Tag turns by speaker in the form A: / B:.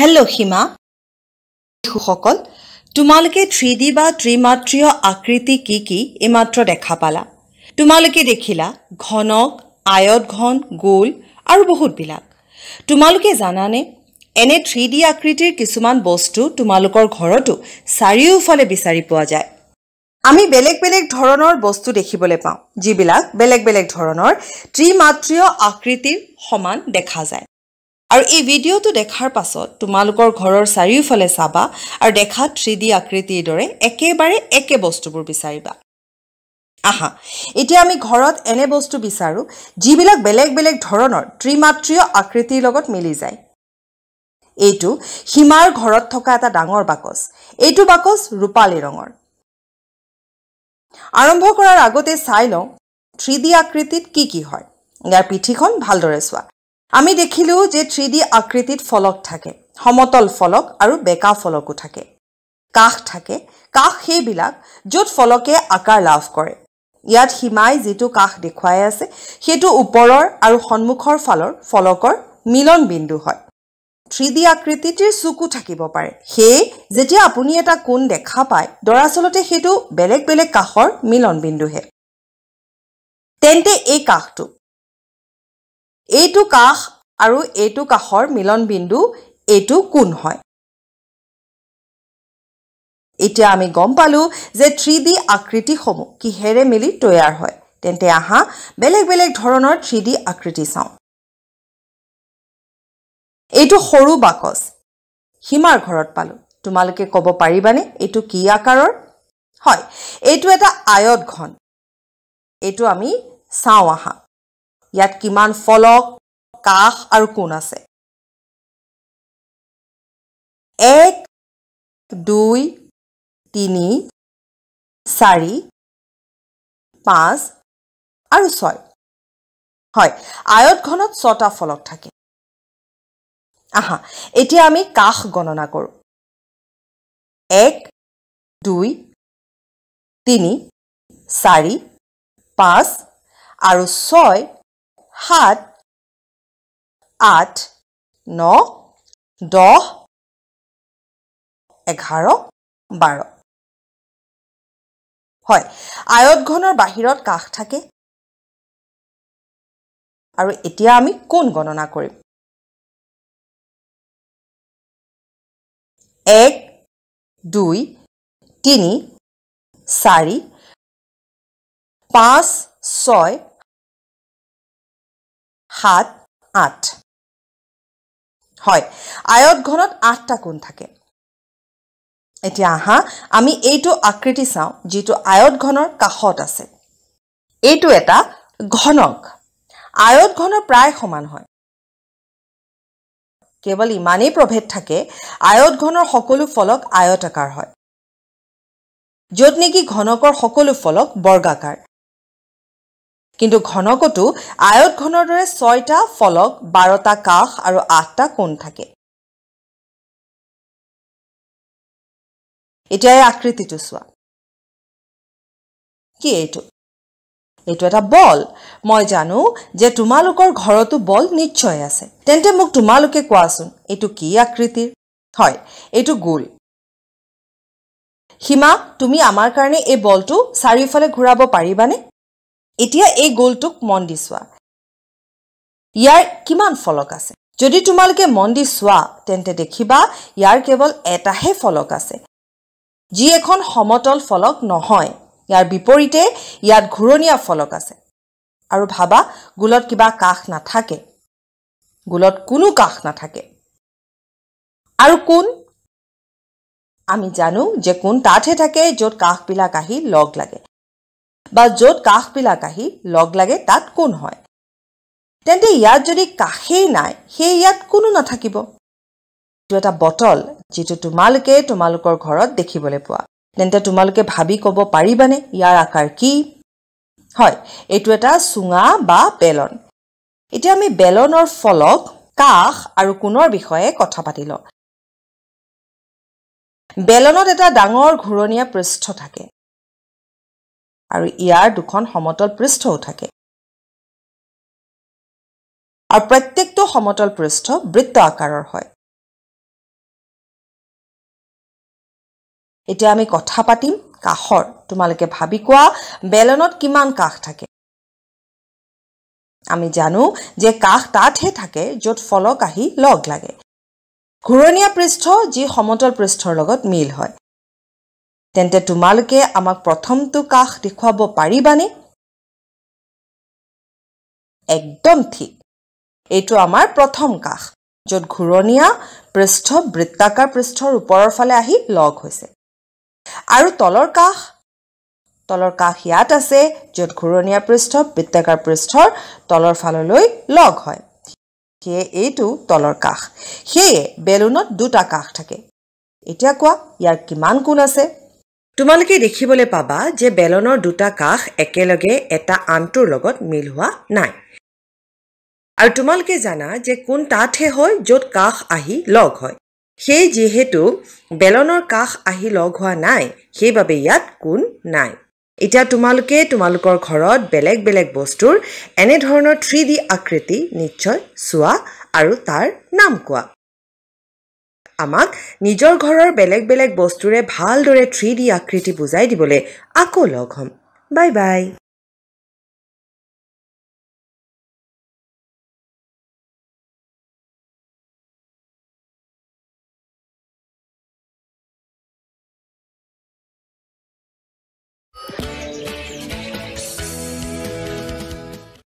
A: hello' সীমা শিশুসকল তোমালোকে three D বা ত্ৰিমাত্ৰীয় আকৃতি কি কি এইমাত্ৰ দেখা পালা তোমালোকে দেখিলা ঘনক আয়ত ঘন গোল আৰু বহুতবিলাক তোমালোকে জানানে এনে থ্ৰী ডি আকৃতিৰ কিছুমান বস্তু তোমালোকৰ ঘৰতো চাৰিওফালে বিচাৰি পোৱা যায় আমি বেলেগ বেলেগ ধৰণৰ বস্তু দেখিবলৈ পাওঁ যিবিলাক বেলেগ বেলেগ ধৰণৰ ত্ৰিমাত্ৰীয় আকৃতিৰ সমান দেখা যায় আৰু এই ভিডিঅ'টো দেখাৰ পাছত তোমালোকৰ ঘৰৰ চাৰিওফালে চাবা আৰু দেখা থ্ৰি ডি আকৃতিৰ দৰে একেবাৰে একে বস্তুবোৰ বিচাৰিবা আহা এতিয়া আমি ঘৰত এনে বস্তু বিচাৰোঁ যিবিলাক বেলেগ বেলেগ ধৰণৰ ত্ৰিমাত্ৰীয় আকৃতিৰ লগত মিলি যায় এইটো সীমাৰ ঘৰত থকা এটা ডাঙৰ বাকচ এইটো বাকচ ৰূপালী ৰঙৰ আৰম্ভ কৰাৰ আগতে চাই লওঁ থ্ৰি ডি আকৃতিত কি কি হয় ইয়াৰ পিঠিখন ভালদৰে চোৱা আমি দেখিলোঁ যে থ্ৰি ডি আকৃতিত ফলক থাকে সমতল ফলক আৰু বেকা ফলকো থাকে কাষ থাকে কাষ সেইবিলাক য'ত ফলকে আকাৰ লাভ কৰে ইয়াত সীমাই যিটো কাষ দেখুৱাই আছে সেইটো ওপৰৰ আৰু সন্মুখৰ ফালৰ ফলকৰ মিলন বিন্দু হয় থ্ৰি ডি আকৃতিটিৰ চুকো থাকিব পাৰে সেয়ে যেতিয়া আপুনি এটা কোণ দেখা পায় দৰাচলতে সেইটো বেলেগ বেলেগ কাষৰ মিলন বিন্দুহে তেন্তে এই কাষটো এইটো কাষ আৰু এইটো কাষৰ মিলন বিন্দু এইটো কোন হয় এতিয়া আমি গম পালোঁ যে থ্ৰি ডি আকৃতিসমূহ কিহেৰে মিলি তৈয়াৰ হয় তেন্তে আহা বেলেগ বেলেগ ধৰণৰ থ্ৰি ডি আকৃতি চাওঁ এইটো সৰু বাকচ সীমাৰ ঘৰত পালোঁ তোমালোকে ক'ব পাৰিবানে এইটো কি আকাৰৰ হয় এইটো এটা আয়ত ঘন এইটো আমি চাওঁ আহা ইয়াত কিমান
B: ফলক কাষ আৰু কোন আছে এক দুই তিনি চাৰি পাঁচ আৰু ছয় হয় আয়তঘনত ছটা ফলক থাকে আহা এতিয়া আমি কাষ গণনা কৰোঁ এক দুই তিনি চাৰি পাঁচ আৰু ছয় সাত আঠ ন দহ এঘাৰ বাৰ হয় আয়ত ঘনৰ বাহিৰত কাষ থাকে আৰু এতিয়া আমি কোন গণনা কৰিম এক দুই তিনি চাৰি পাঁচ ছয়
A: সাত আঠ হয় আয়ত ঘনত আঠটা কোন থাকে এতিয়া আহা আমি এইটো আকৃতি চাওঁ যিটো আয়ত ঘনৰ কাষত আছে এইটো এটা ঘনক আয়ত ঘনৰ প্ৰায় সমান হয় কেৱল ইমানেই প্ৰভেদ থাকে আয়ত ঘনৰ সকলো ফলক আয়ত আকাৰ হয় য'ত নেকি ঘনকৰ সকলো ফলক বৰ্গাকাৰ কিন্তু ঘনকতো আয়ত ঘনৰ দৰে ছয়টা ফলক বাৰটা কাষ আৰু আঠটা কোণ থাকে
B: এতিয়া এই আকৃতিটো চোৱা
A: কি এইটো এইটো এটা বল মই জানো যে তোমালোকৰ ঘৰতো বল নিশ্চয় আছে তেন্তে মোক তোমালোকে কোৱাচোন এইটো কি আকৃতিৰ হয় এইটো গোল সীমা তুমি আমাৰ কাৰণে এই বলটো চাৰিওফালে ঘূৰাব পাৰিবানে এতিয়া এই গোলটোক মন দি চোৱা ইয়াৰ কিমান ফলক আছে যদি তোমালোকে মন দি চোৱা তেন্তে দেখিবা ইয়াৰ কেৱল এটাহে ফলক আছে যি এখন সমতল ফলক নহয় ইয়াৰ বিপৰীতে ইয়াত ঘূৰণীয়া ফলক আছে আৰু ভাবা গোলত কিবা কাষ নাথাকে গোলত কোনো কাষ নাথাকে আৰু কোন আমি জানো যে কোন তাতহে থাকে য'ত কাষবিলাক আহি লগ লাগে বা য'ত কাষবিলাক আহি লগ লাগে তাত কোন হয় তেন্তে ইয়াত যদি কাষেই নাই সেই ইয়াত কোনো নাথাকিব এইটো এটা বটল যিটো তোমালোকে তোমালোকৰ ঘৰত দেখিবলৈ পোৱা তেন্তে তোমালোকে ভাবি ক'ব পাৰিবানে ইয়াৰ আকাৰ কি হয় এইটো এটা চুঙা বা বেলন এতিয়া আমি বেলনৰ ফলক কাষ আৰু কোণৰ বিষয়ে কথা পাতি লওঁ বেলনত এটা ডাঙৰ ঘূৰণীয়া পৃষ্ঠ থাকে
B: আৰু ইয়াৰ দুখন সমতল পৃষ্ঠও থাকে আৰু প্ৰত্যেকটো সমতল পৃষ্ঠ বৃত্ত আকাৰৰ হয় এতিয়া আমি কথা পাতিম কাষৰ তোমালোকে ভাবি
A: কোৱা বেলনত কিমান কাষ থাকে আমি জানো যে কাষ তাতহে থাকে য'ত ফলক আহি লগ লাগে ঘূৰণীয়া পৃষ্ঠ যি সমতল পৃষ্ঠৰ লগত মিল হয় তেন্তে তোমালোকে আমাক প্ৰথমটো কাষ দেখুৱাব পাৰিবানে একদম ঠিক এইটো আমাৰ প্ৰথম কাষ য'ত ঘূৰণীয়া পৃষ্ঠ বৃত্তাকাৰ পৃষ্ঠৰ ওপৰৰ ফালে আহি লগ হৈছে আৰু তলৰ কাষ তলৰ কাষ ইয়াত আছে য'ত ঘূৰণীয়া পৃষ্ঠ বৃত্তাকাৰ পৃষ্ঠৰ তলৰ ফাললৈ লগ হয় সেয়ে এইটো তলৰ কাষ সেয়ে বেলুনত দুটা কাষ থাকে এতিয়া কোৱা ইয়াৰ কিমান কোণ আছে তোমালোকে দেখিবলৈ পাবা যে বেলনৰ দুটা কাষ একেলগে এটা আনটোৰ লগত মিল হোৱা নাই আৰু তোমালোকে জানা যে কোন তাতহে হয় য'ত কাষ আহি লগ হয় সেই যিহেতু বেলনৰ কাষ আহি লগ হোৱা নাই সেইবাবে ইয়াত কোন নাই এতিয়া তোমালোকে তোমালোকৰ ঘৰত বেলেগ বেলেগ বস্তুৰ এনেধৰণৰ থ্ৰী ডি আকৃতি নিশ্চয় চোৱা আৰু তাৰ নাম কোৱা আমাক নিজৰ ঘৰৰ বেলেগ বেলেগ বস্তুৰে ভালদৰে থ্ৰী ডি আকৃতি বুজাই দিবলৈ আকৌ
B: লগ হ'ম বাই বাই